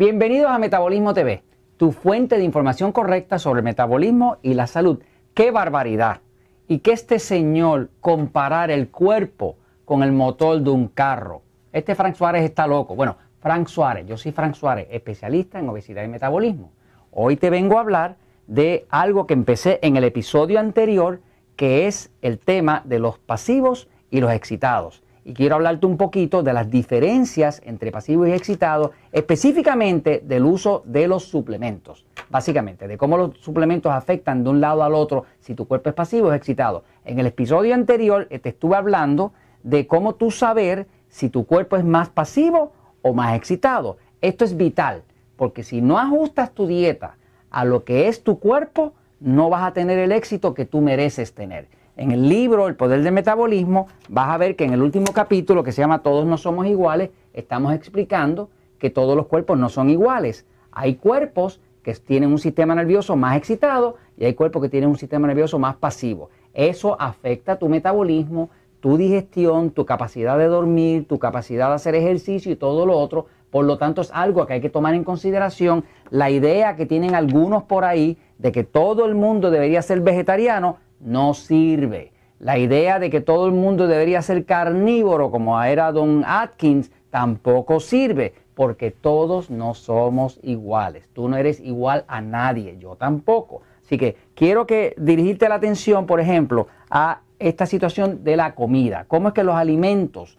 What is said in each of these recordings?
Bienvenidos a Metabolismo TV, tu fuente de información correcta sobre el metabolismo y la salud. ¡Qué barbaridad! Y que este señor comparar el cuerpo con el motor de un carro. Este Frank Suárez está loco. Bueno, Frank Suárez, yo soy Frank Suárez, especialista en obesidad y metabolismo. Hoy te vengo a hablar de algo que empecé en el episodio anterior, que es el tema de los pasivos y los excitados y quiero hablarte un poquito de las diferencias entre pasivo y excitado, específicamente del uso de los suplementos. Básicamente, de cómo los suplementos afectan de un lado al otro si tu cuerpo es pasivo o es excitado. En el episodio anterior eh, te estuve hablando de cómo tú saber si tu cuerpo es más pasivo o más excitado. Esto es vital, porque si no ajustas tu dieta a lo que es tu cuerpo, no vas a tener el éxito que tú mereces tener. En el libro El Poder del Metabolismo vas a ver que en el último capítulo que se llama Todos no somos iguales, estamos explicando que todos los cuerpos no son iguales. Hay cuerpos que tienen un sistema nervioso más excitado y hay cuerpos que tienen un sistema nervioso más pasivo. Eso afecta tu metabolismo, tu digestión, tu capacidad de dormir, tu capacidad de hacer ejercicio y todo lo otro. Por lo tanto, es algo que hay que tomar en consideración. La idea que tienen algunos por ahí de que todo el mundo debería ser vegetariano no sirve. La idea de que todo el mundo debería ser carnívoro como era Don Atkins tampoco sirve porque todos no somos iguales. Tú no eres igual a nadie, yo tampoco. Así que quiero que dirigirte la atención, por ejemplo, a esta situación de la comida. ¿Cómo es que los alimentos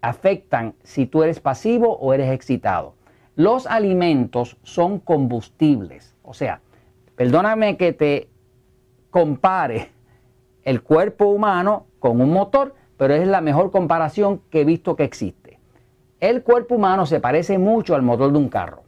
afectan si tú eres pasivo o eres excitado? Los alimentos son combustibles. O sea, perdóname que te compare el cuerpo humano con un motor, pero es la mejor comparación que he visto que existe. El cuerpo humano se parece mucho al motor de un carro.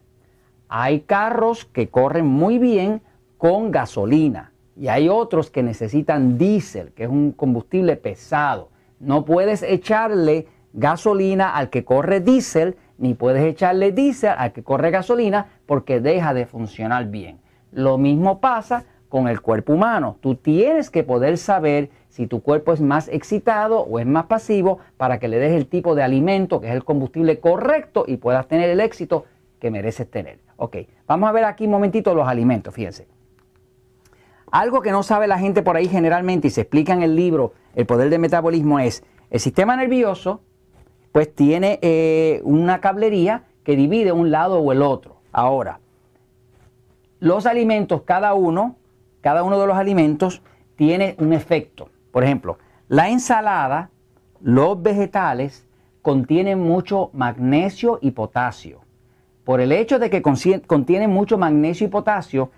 Hay carros que corren muy bien con gasolina y hay otros que necesitan diésel, que es un combustible pesado. No puedes echarle gasolina al que corre diésel, ni puedes echarle diésel al que corre gasolina porque deja de funcionar bien. Lo mismo pasa con el cuerpo humano. Tú tienes que poder saber si tu cuerpo es más excitado o es más pasivo para que le des el tipo de alimento que es el combustible correcto y puedas tener el éxito que mereces tener. Ok, vamos a ver aquí un momentito los alimentos, fíjense. Algo que no sabe la gente por ahí generalmente y se explica en el libro El poder del metabolismo es el sistema nervioso, pues tiene eh, una cablería que divide un lado o el otro. Ahora, los alimentos cada uno cada uno de los alimentos tiene un efecto. Por ejemplo, la ensalada, los vegetales contienen mucho magnesio y potasio. Por el hecho de que contienen mucho magnesio y potasio,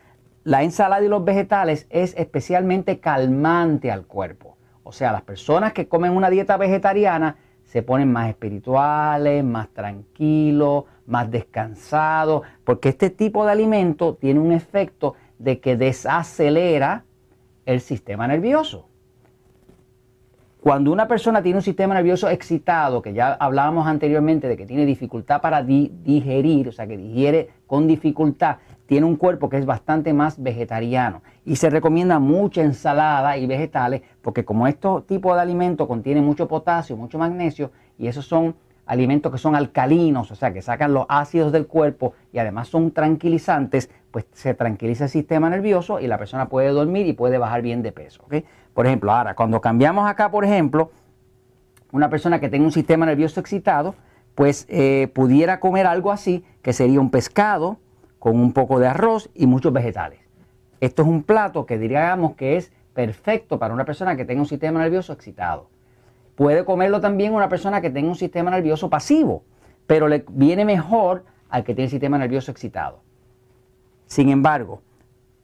la ensalada y los vegetales es especialmente calmante al cuerpo. O sea, las personas que comen una dieta vegetariana se ponen más espirituales, más tranquilos, más descansados, porque este tipo de alimento tiene un efecto de que desacelera el sistema nervioso. Cuando una persona tiene un sistema nervioso excitado, que ya hablábamos anteriormente de que tiene dificultad para digerir, o sea, que digiere con dificultad, tiene un cuerpo que es bastante más vegetariano. Y se recomienda mucha ensalada y vegetales, porque como estos tipos de alimentos contienen mucho potasio, mucho magnesio, y esos son alimentos que son alcalinos, o sea, que sacan los ácidos del cuerpo y además son tranquilizantes, pues se tranquiliza el sistema nervioso y la persona puede dormir y puede bajar bien de peso. Por ejemplo, ahora, cuando cambiamos acá, por ejemplo, una persona que tenga un sistema nervioso excitado, pues eh, pudiera comer algo así, que sería un pescado con un poco de arroz y muchos vegetales. Esto es un plato que diríamos que es perfecto para una persona que tenga un sistema nervioso excitado. Puede comerlo también una persona que tenga un sistema nervioso pasivo, pero le viene mejor al que tiene el sistema nervioso excitado. Sin embargo,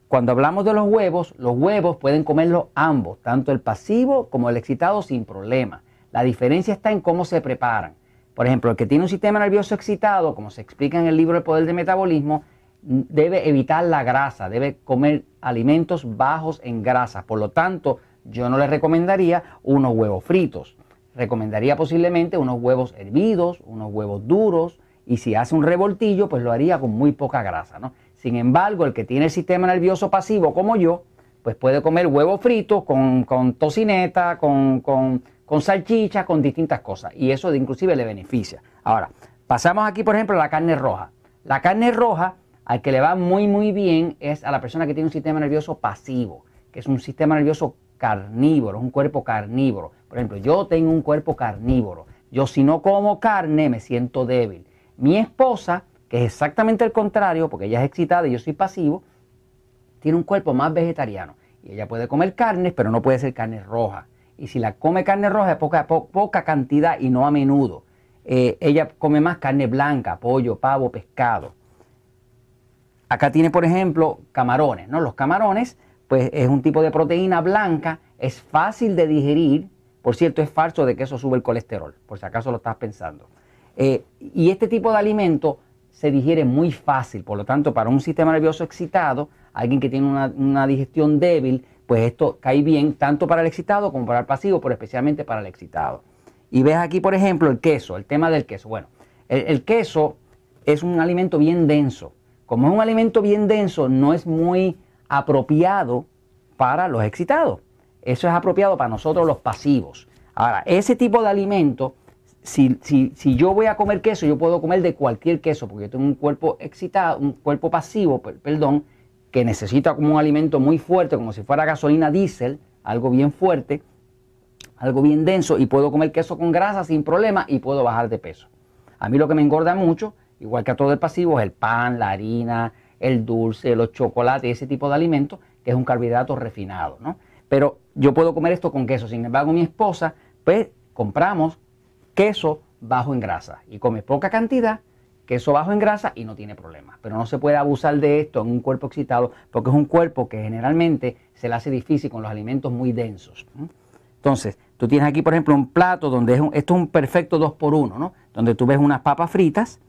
cuando hablamos de los huevos, los huevos pueden comerlos ambos, tanto el pasivo como el excitado sin problema. La diferencia está en cómo se preparan. Por ejemplo, el que tiene un sistema nervioso excitado, como se explica en el libro El Poder del Metabolismo, debe evitar la grasa, debe comer alimentos bajos en grasa. Por lo tanto, yo no le recomendaría unos huevos fritos recomendaría posiblemente unos huevos hervidos, unos huevos duros, y si hace un revoltillo, pues lo haría con muy poca grasa. ¿no? Sin embargo, el que tiene el sistema nervioso pasivo, como yo, pues puede comer huevos fritos con, tocineta, con, con, con salchichas, con distintas cosas, y eso inclusive le beneficia. Ahora, pasamos aquí, por ejemplo, a la carne roja. La carne roja, al que le va muy, muy bien, es a la persona que tiene un sistema nervioso pasivo, que es un sistema nervioso carnívoro, un cuerpo carnívoro. Por ejemplo, yo tengo un cuerpo carnívoro. Yo si no como carne me siento débil. Mi esposa, que es exactamente el contrario, porque ella es excitada y yo soy pasivo, tiene un cuerpo más vegetariano. Y ella puede comer carnes, pero no puede ser carne roja. Y si la come carne roja es poca, poca cantidad y no a menudo. Eh, ella come más carne blanca, pollo, pavo, pescado. Acá tiene, por ejemplo, camarones. ¿no? Los camarones pues es un tipo de proteína blanca, es fácil de digerir. Por cierto, es falso de que eso sube el colesterol, por si acaso lo estás pensando. Eh, y este tipo de alimento se digiere muy fácil, por lo tanto, para un sistema nervioso excitado, alguien que tiene una, digestión débil, pues esto cae bien tanto para el excitado como para el pasivo, pero especialmente para el excitado. Y ves aquí, por ejemplo, el queso, el tema del queso. Bueno, el queso es un alimento bien denso. Como es un alimento bien denso, no es muy apropiado para los excitados. Eso es apropiado para nosotros los pasivos. Ahora, ese tipo de alimento, si, si, yo voy a comer queso, yo puedo comer de cualquier queso, porque yo tengo un cuerpo excitado, un cuerpo pasivo, perdón, que necesita como un alimento muy fuerte, como si fuera gasolina diésel, algo bien fuerte, algo bien denso, y puedo comer queso con grasa sin problema y puedo bajar de peso. A mí lo que me engorda mucho, igual que a todo el pasivo, es el pan, la harina, el dulce, los chocolates, ese tipo de alimentos, que es un carbohidrato refinado, ¿no? Pero yo puedo comer esto con queso. Sin embargo, mi esposa, pues compramos queso bajo en grasa y come poca cantidad, queso bajo en grasa y no tiene problemas. Pero no se puede abusar de esto en un cuerpo excitado porque es un cuerpo que generalmente se le hace difícil con los alimentos muy densos. Entonces, tú tienes aquí, por ejemplo, un plato donde es un, esto es un perfecto 2 por 1 ¿no? Donde tú ves unas papas fritas,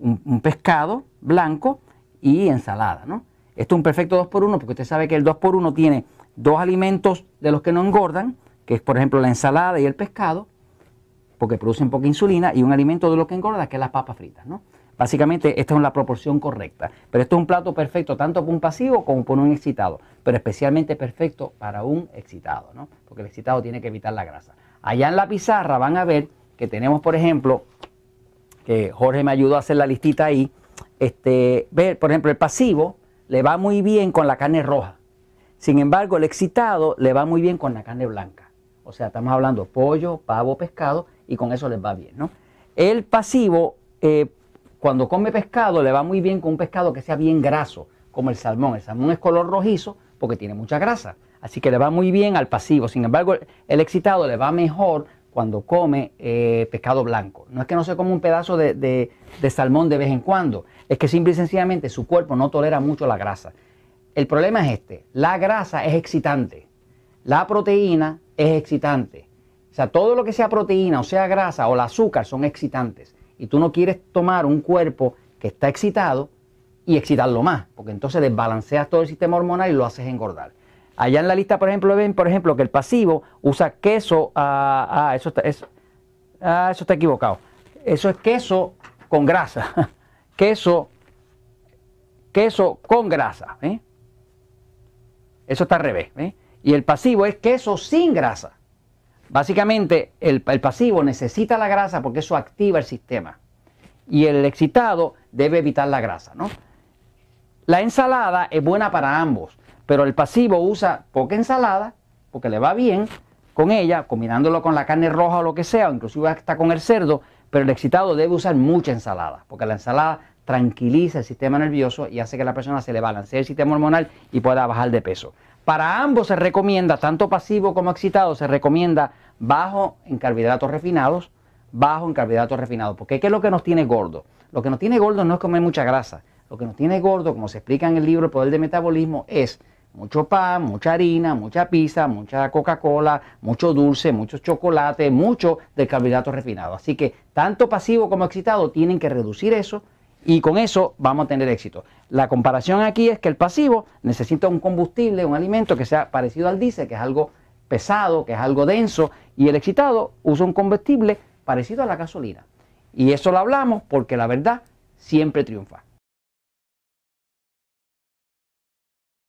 un pescado blanco, y ensalada. ¿no? Esto es un perfecto 2x1 porque usted sabe que el 2x1 tiene dos alimentos de los que no engordan, que es por ejemplo la ensalada y el pescado, porque producen poca insulina, y un alimento de los que engorda, que es las papas fritas. ¿no? Básicamente esta es la proporción correcta. Pero esto es un plato perfecto tanto para un pasivo como para un excitado, pero especialmente perfecto para un excitado, ¿no? porque el excitado tiene que evitar la grasa. Allá en la pizarra van a ver que tenemos, por ejemplo, que Jorge me ayudó a hacer la listita ahí, este, por ejemplo, el pasivo le va muy bien con la carne roja. Sin embargo, el excitado le va muy bien con la carne blanca. O sea, estamos hablando pollo, pavo, pescado y con eso les va bien, ¿no? El pasivo, eh, cuando come pescado, le va muy bien con un pescado que sea bien graso, como el salmón. El salmón es color rojizo porque tiene mucha grasa. Así que le va muy bien al pasivo. Sin embargo, el excitado le va mejor cuando come eh, pescado blanco. No es que no se come un pedazo de, de, salmón de vez en cuando, es que simple y sencillamente su cuerpo no tolera mucho la grasa. El problema es este, la grasa es excitante, la proteína es excitante. O sea, todo lo que sea proteína o sea grasa o el azúcar son excitantes. Y tú no quieres tomar un cuerpo que está excitado y excitarlo más, porque entonces desbalanceas todo el sistema hormonal y lo haces engordar. Allá en la lista, por ejemplo, ven, por ejemplo, que el pasivo usa queso. Ah, ah eso, está, ah, eso está equivocado. Eso es queso con grasa. queso, queso con grasa. ¿eh? Eso está al revés. ¿eh? Y el pasivo es queso sin grasa. Básicamente, el, el pasivo necesita la grasa porque eso activa el sistema. Y el excitado debe evitar la grasa, ¿no? La ensalada es buena para ambos. Pero el pasivo usa poca ensalada porque le va bien con ella, combinándolo con la carne roja o lo que sea, o inclusive hasta con el cerdo, pero el excitado debe usar mucha ensalada, porque la ensalada tranquiliza el sistema nervioso y hace que la persona se le balancee el sistema hormonal y pueda bajar de peso. Para ambos se recomienda, tanto pasivo como excitado, se recomienda bajo en carbohidratos refinados, bajo en carbohidratos refinados. Porque ¿qué es lo que nos tiene gordo? Lo que nos tiene gordo no es comer mucha grasa. Lo que nos tiene gordo, como se explica en el libro El Poder del Metabolismo, es mucho pan, mucha harina, mucha pizza, mucha Coca-Cola, mucho dulce, mucho chocolate, mucho de carbohidratos refinado. Así que tanto pasivo como excitado tienen que reducir eso y con eso vamos a tener éxito. La comparación aquí es que el pasivo necesita un combustible, un alimento que sea parecido al diésel, que es algo pesado, que es algo denso, y el excitado usa un combustible parecido a la gasolina. Y eso lo hablamos porque la verdad siempre triunfa.